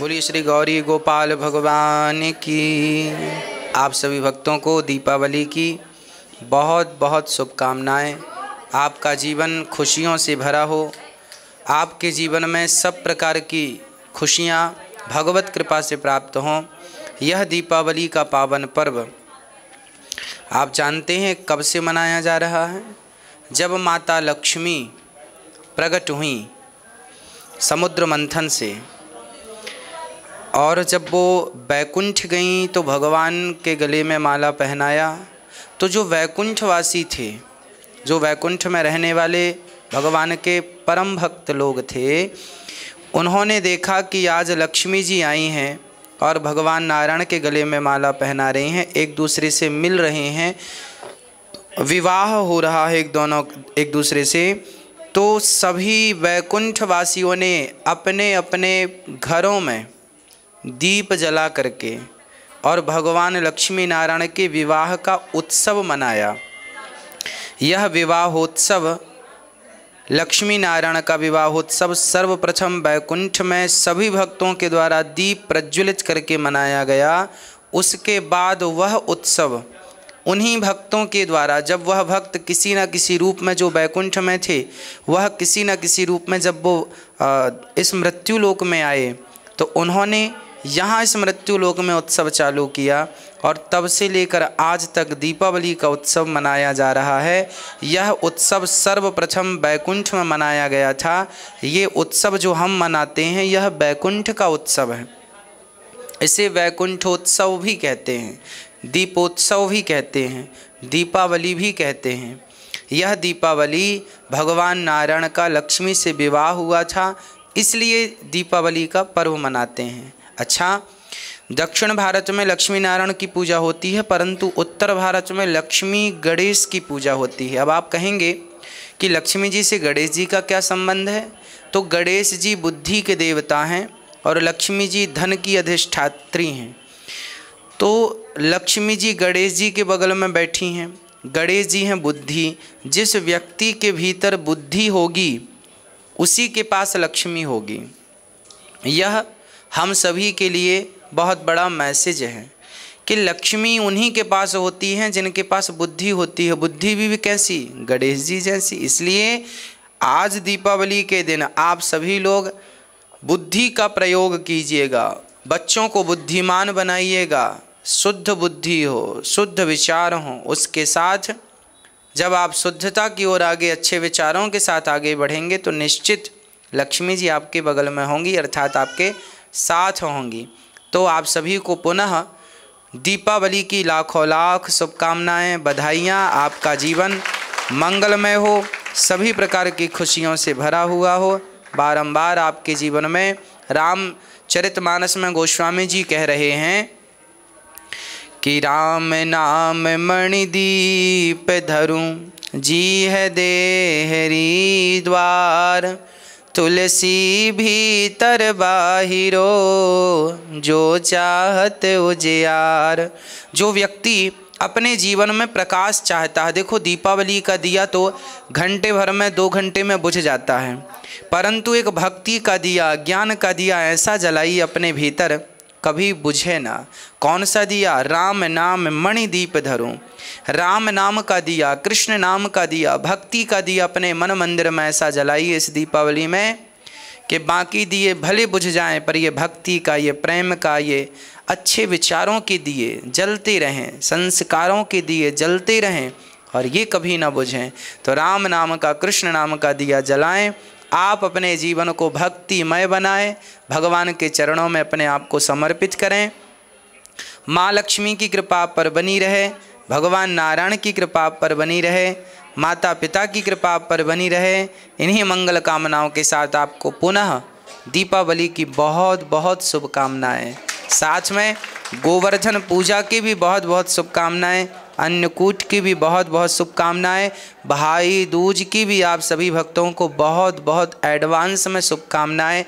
बोलिए श्री गौरी गोपाल भगवान की आप सभी भक्तों को दीपावली की बहुत बहुत शुभकामनाएं आपका जीवन खुशियों से भरा हो आपके जीवन में सब प्रकार की खुशियाँ भगवत कृपा से प्राप्त हों यह दीपावली का पावन पर्व आप जानते हैं कब से मनाया जा रहा है जब माता लक्ष्मी प्रकट हुई समुद्र मंथन से और जब वो बैकुंठ गईं तो भगवान के गले में माला पहनाया तो जो वैकुंठवासी थे जो वैकुंठ में रहने वाले भगवान के परम भक्त लोग थे उन्होंने देखा कि आज लक्ष्मी जी आई हैं और भगवान नारायण के गले में माला पहना रही हैं एक दूसरे से मिल रहे हैं विवाह हो रहा है एक दोनों एक दूसरे से तो सभी वैकुंठवासियों ने अपने अपने घरों में दीप जला करके और भगवान लक्ष्मी नारायण के विवाह का उत्सव मनाया यह विवाहोत्सव लक्ष्मी नारायण का विवाहोत्सव सर्वप्रथम बैकुंठ में सभी भक्तों के द्वारा दीप प्रज्वलित करके मनाया गया उसके बाद वह उत्सव उन्हीं भक्तों के द्वारा जब वह भक्त किसी न किसी रूप में जो बैकुंठ में थे वह किसी न किसी रूप में जब वो इस मृत्यु लोक में आए तो उन्होंने यहाँ इस मृत्यु लोक में उत्सव चालू किया और तब से लेकर आज तक दीपावली का उत्सव मनाया जा रहा है यह उत्सव सर्वप्रथम बैकुंठ में मनाया गया था ये उत्सव जो हम मनाते हैं यह बैकुंठ का उत्सव है इसे वैकुंठोत्सव भी कहते हैं दीपोत्सव भी कहते हैं दीपावली भी कहते हैं यह दीपावली भगवान नारायण का लक्ष्मी से विवाह हुआ था इसलिए दीपावली का पर्व मनाते हैं अच्छा दक्षिण भारत में लक्ष्मी नारायण की पूजा होती है परंतु उत्तर भारत में लक्ष्मी गणेश की पूजा होती है अब आप कहेंगे कि लक्ष्मी जी से गणेश जी का क्या संबंध है तो गणेश जी बुद्धि के देवता हैं और लक्ष्मी जी धन की अधिष्ठात्री हैं तो लक्ष्मी जी गणेश जी के बगल में बैठी हैं गणेश जी हैं बुद्धि जिस व्यक्ति के भीतर बुद्धि होगी उसी के पास लक्ष्मी होगी यह हम सभी के लिए बहुत बड़ा मैसेज है कि लक्ष्मी उन्हीं के पास होती हैं जिनके पास बुद्धि होती है बुद्धि भी, भी कैसी गणेश जी जैसी इसलिए आज दीपावली के दिन आप सभी लोग बुद्धि का प्रयोग कीजिएगा बच्चों को बुद्धिमान बनाइएगा शुद्ध बुद्धि हो शुद्ध विचार हो उसके साथ जब आप शुद्धता की ओर आगे अच्छे विचारों के साथ आगे बढ़ेंगे तो निश्चित लक्ष्मी जी आपके बगल में होंगी अर्थात आपके साथ होंगी तो आप सभी को पुनः दीपावली की लाखों लाख शुभकामनाएं बधाइयाँ आपका जीवन मंगलमय हो सभी प्रकार की खुशियों से भरा हुआ हो बारंबार आपके जीवन में राम चरित मानस में गोस्वामी जी कह रहे हैं कि राम नाम मणिदीप धरूं जी है देहरी द्वार तुलसी भीतर बाहिरो जो चाहत उजियार जो व्यक्ति अपने जीवन में प्रकाश चाहता है देखो दीपावली का दिया तो घंटे भर में दो घंटे में बुझ जाता है परंतु एक भक्ति का दिया ज्ञान का दिया ऐसा जलाई अपने भीतर कभी बुझे ना कौन सा दिया राम नाम मणिदीप धरूं राम नाम का दिया कृष्ण नाम का दिया भक्ति का दिया अपने मन मंदिर में ऐसा जलाइए इस दीपावली में कि बाकी दिए भले बुझ जाएं पर ये भक्ति का ये प्रेम का ये अच्छे विचारों के दिए जलते रहें संस्कारों के दिए जलते रहें और ये कभी ना बुझें तो राम नाम का कृष्ण नाम का दिया जलाएं आप अपने जीवन को भक्तिमय बनाएं भगवान के चरणों में अपने आप को समर्पित करें माँ लक्ष्मी की कृपा पर बनी रहे भगवान नारायण की कृपा पर बनी रहे माता पिता की कृपा पर बनी रहे इन्हीं मंगल कामनाओं के साथ आपको पुनः दीपावली की बहुत बहुत शुभकामनाएं साथ में गोवर्धन पूजा की भी बहुत बहुत शुभकामनाएं अन्नकूट की भी बहुत बहुत शुभकामनाएं भाई दूज की भी आप सभी भक्तों को बहुत बहुत एडवांस में शुभकामनाएं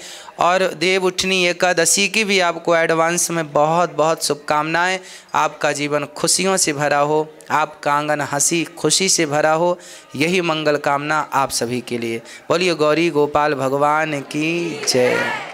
और देव उठनी एकादशी की भी आपको एडवांस में बहुत बहुत शुभकामनाएं आपका जीवन खुशियों से भरा हो आपका आंगन हंसी खुशी से भरा हो यही मंगल कामना आप सभी के लिए बोलिए गौरी गोपाल भगवान की जय